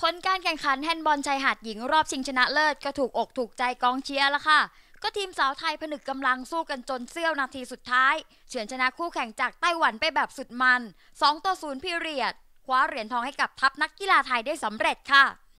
ผลการแข่งขันแฮนด์บอลชายหาดหญิงรอบชิงชนะเลิศก็ถูกอกถูกใจกองเชียร์ละค่ะ ก็ทีมสาวไทยผนึกกำลังสู้กันจนเสี้ยวนาทีสุดท้าย เฉือนชนะคู่แข่งจากไต้หวันไปแบบสุดมัน2ต่อ0พิเรียดคว้าเหรียญทองให้กับทัพนักกีฬาไทยได้สำเร็จค่ะ